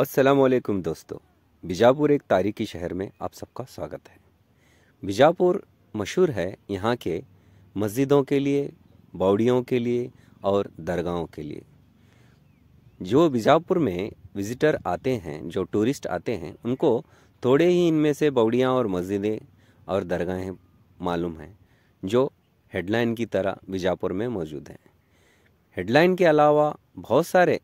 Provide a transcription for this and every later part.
असलकम दोस्तों बीजापुर एक तारीखी शहर में आप सबका स्वागत है बीजापुर मशहूर है यहाँ के मस्जिदों के लिए बाउडियों के लिए और दरगाहों के लिए जो बीजापुर में विज़िटर आते हैं जो टूरिस्ट आते हैं उनको थोड़े ही इनमें से बाउडियाँ और मस्जिदें और दरगाहें मालूम हैं जो हेडलाइन की तरह बीजापुर में मौजूद हैं हेडलाइन के अलावा बहुत सारे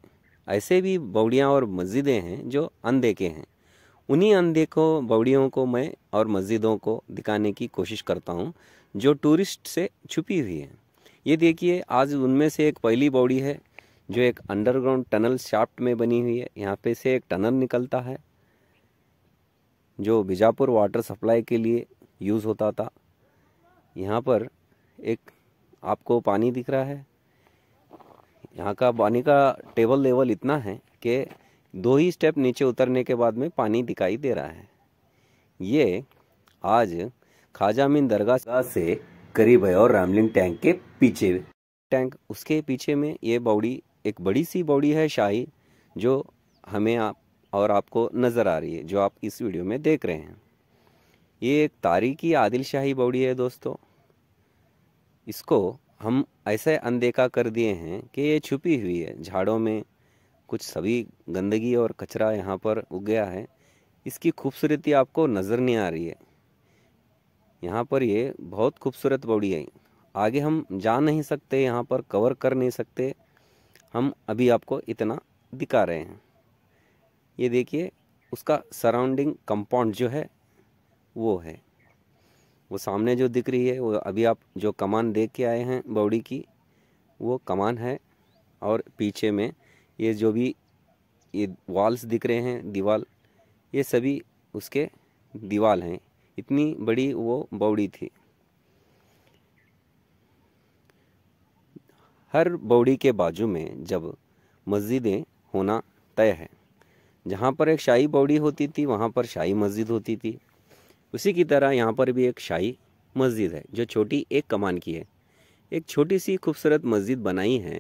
ऐसे भी बौड़ियाँ और मस्जिदें हैं जो अनदे के हैं उन्हीं अनदे को बौड़ियों को मैं और मस्जिदों को दिखाने की कोशिश करता हूँ जो टूरिस्ट से छुपी हुई है ये देखिए आज उनमें से एक पहली बौड़ी है जो एक अंडरग्राउंड टनल शाफ्ट में बनी हुई है यहाँ पे से एक टनल निकलता है जो बीजापुर वाटर सप्लाई के लिए यूज़ होता था यहाँ पर एक आपको पानी दिख रहा है यहाँ का पानी का टेबल लेवल इतना है कि दो ही स्टेप नीचे उतरने के बाद में पानी दिखाई दे रहा है ये आज खाजा मीन दरगाह से करीब है और रामलिंग टैंक के पीछे टैंक उसके पीछे में ये बाउडी एक बड़ी सी बाउडी है शाही जो हमें आप और आपको नज़र आ रही है जो आप इस वीडियो में देख रहे हैं ये एक तारीखी आदिल शाही बाउडी है दोस्तों इसको हम ऐसे अनदेखा कर दिए हैं कि ये छुपी हुई है झाड़ों में कुछ सभी गंदगी और कचरा यहाँ पर उग गया है इसकी खूबसूरती आपको नज़र नहीं आ रही है यहाँ पर ये बहुत खूबसूरत बॉडी है आगे हम जा नहीं सकते यहाँ पर कवर कर नहीं सकते हम अभी आपको इतना दिखा रहे हैं ये देखिए उसका सराउंडिंग कंपाउंड जो है वो है वो सामने जो दिख रही है वो अभी आप जो कमान देख के आए हैं बॉडी की वो कमान है और पीछे में ये जो भी ये वॉल्स दिख रहे हैं दीवाल ये सभी उसके दीवाल हैं इतनी बड़ी वो बॉडी थी हर बॉडी के बाजू में जब मस्जिदें होना तय है जहाँ पर एक शाही बॉडी होती थी वहाँ पर शाही मस्जिद होती थी उसी की तरह यहाँ पर भी एक शाही मस्जिद है जो छोटी एक कमान की है एक छोटी सी खूबसूरत मस्जिद बनाई है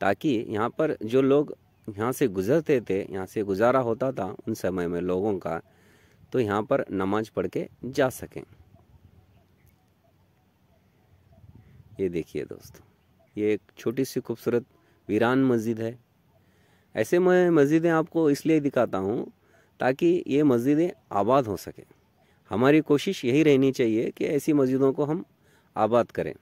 ताकि यहाँ पर जो लोग यहाँ से गुजरते थे यहाँ से गुजारा होता था उन समय में लोगों का तो यहाँ पर नमाज पढ़ के जा सकें ये देखिए दोस्तों ये एक छोटी सी खूबसूरत वीरान मस्जिद है ऐसे मैं मस्जिदें आपको इसलिए दिखाता हूँ ताकि ये मस्जिदें आबाद हो सकें हमारी कोशिश यही रहनी चाहिए कि ऐसी मस्जिदों को हम आबाद करें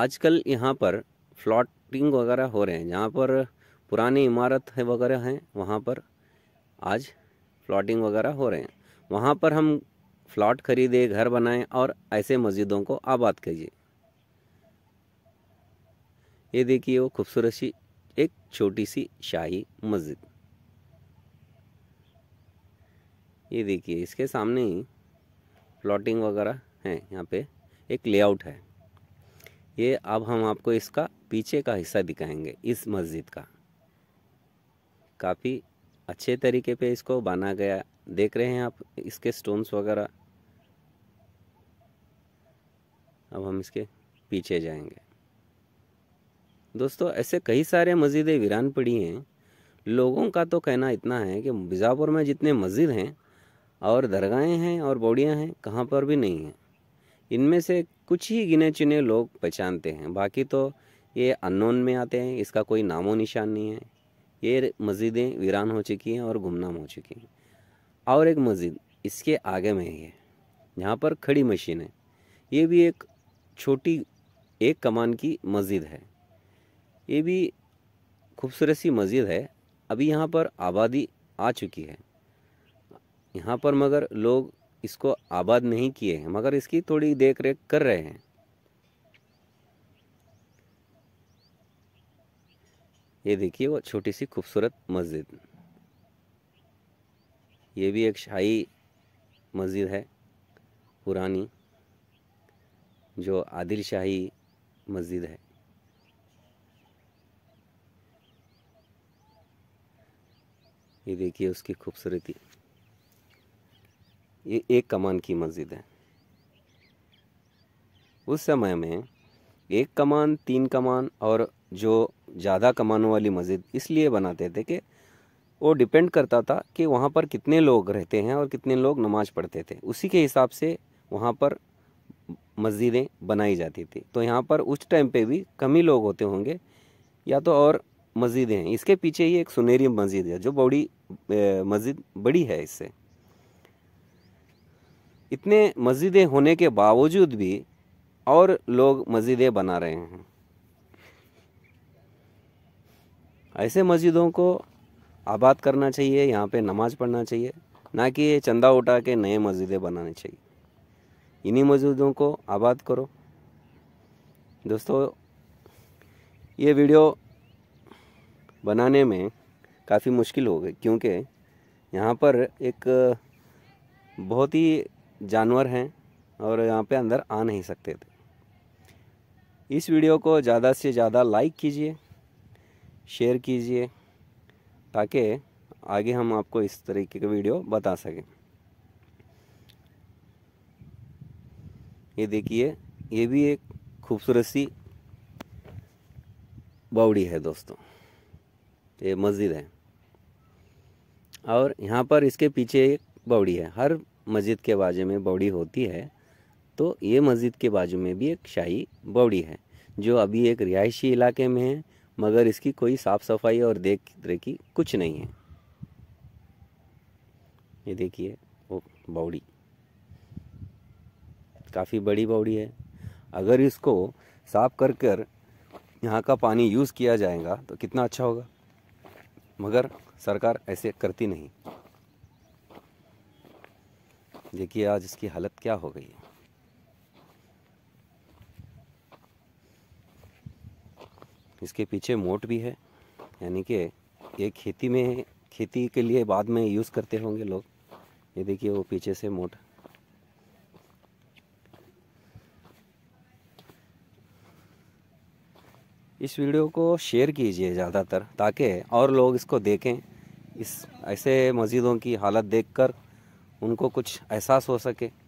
आजकल यहाँ पर फ्लॉटिंग वगैरह हो रहे हैं जहाँ पर पुरानी इमारत है वगैरह हैं वहाँ पर आज फ्लॉटिंग वगैरह हो रहे हैं वहाँ पर हम फ्लॉट खरीदे घर बनाएं और ऐसे मस्जिदों को आबाद कीजिए ये देखिए वो खूबसूरत सी एक छोटी सी शाही मस्जिद ये देखिए इसके सामने ही प्लॉटिंग वगैरह है यहाँ पे एक लेआउट है ये अब हम आपको इसका पीछे का हिस्सा दिखाएंगे इस मस्जिद का काफ़ी अच्छे तरीके पे इसको बना गया देख रहे हैं आप इसके स्टोन्स वगैरह अब हम इसके पीछे जाएंगे दोस्तों ऐसे कई सारे मस्जिदें वीरान पड़ी हैं लोगों का तो कहना इतना है कि बिजापुर में जितने मस्जिद हैं और दरगाहें हैं और बौड़ियाँ हैं कहाँ पर भी नहीं हैं इनमें से कुछ ही गिने चुने लोग पहचानते हैं बाकी तो ये अननोन में आते हैं इसका कोई नामो निशान नहीं है ये मस्जिदें वीरान हो चुकी हैं और गुमनाम हो चुकी हैं और एक मस्जिद इसके आगे में ही है यहाँ पर खड़ी मशीन है ये भी एक छोटी एक कमान की मस्जिद है ये भी खूबसूरत सी मस्जिद है अभी यहाँ पर आबादी आ चुकी है यहाँ पर मगर लोग इसको आबाद नहीं किए हैं मगर इसकी थोड़ी देख रेख कर रहे हैं ये देखिए वो छोटी सी खूबसूरत मस्जिद ये भी एक शाही मस्जिद है पुरानी जो आदिल शाही मस्जिद है ये देखिए उसकी खूबसूरती ये एक कमान की मस्जिद है उस समय में एक कमान तीन कमान और जो ज़्यादा कमानों वाली मस्जिद इसलिए बनाते थे कि वो डिपेंड करता था कि वहाँ पर कितने लोग रहते हैं और कितने लोग नमाज़ पढ़ते थे उसी के हिसाब से वहाँ पर मस्जिदें बनाई जाती थी तो यहाँ पर उस टाइम पे भी कमी लोग होते होंगे या तो और मस्जिदें हैं इसके पीछे ही एक सुनहरी मस्जिद है जो बड़ी मस्जिद बड़ी है इससे इतने मस्जिदें होने के बावजूद भी और लोग मस्जिदें बना रहे हैं ऐसे मस्जिदों को आबाद करना चाहिए यहाँ पे नमाज पढ़ना चाहिए ना कि ये चंदा उठा के नए मस्जिदें बनानी चाहिए इन्हीं मस्जिदों को आबाद करो दोस्तों ये वीडियो बनाने में काफ़ी मुश्किल हो गई क्योंकि यहाँ पर एक बहुत ही जानवर हैं और यहाँ पे अंदर आ नहीं सकते थे इस वीडियो को ज़्यादा से ज़्यादा लाइक कीजिए शेयर कीजिए ताकि आगे हम आपको इस तरीके के वीडियो बता सकें ये देखिए ये भी एक खूबसूरत सी बावड़ी है दोस्तों ये मस्जिद है और यहाँ पर इसके पीछे एक बावड़ी है हर मस्जिद के बाजू में बौड़ी होती है तो ये मस्जिद के बाजू में भी एक शाही बौड़ी है जो अभी एक रिहायशी इलाके में है मगर इसकी कोई साफ़ सफाई और देख रेखी कुछ नहीं है ये देखिए वो बाउडी काफ़ी बड़ी बाउडी है अगर इसको साफ कर कर यहाँ का पानी यूज़ किया जाएगा तो कितना अच्छा होगा मगर सरकार ऐसे करती नहीं देखिए आज इसकी हालत क्या हो गई है इसके पीछे मोट भी है यानी कि ये खेती में खेती के लिए बाद में यूज़ करते होंगे लोग ये देखिए वो पीछे से मोट इस वीडियो को शेयर कीजिए ज़्यादातर ताकि और लोग इसको देखें इस ऐसे मस्जिदों की हालत देखकर उनको कुछ एहसास हो सके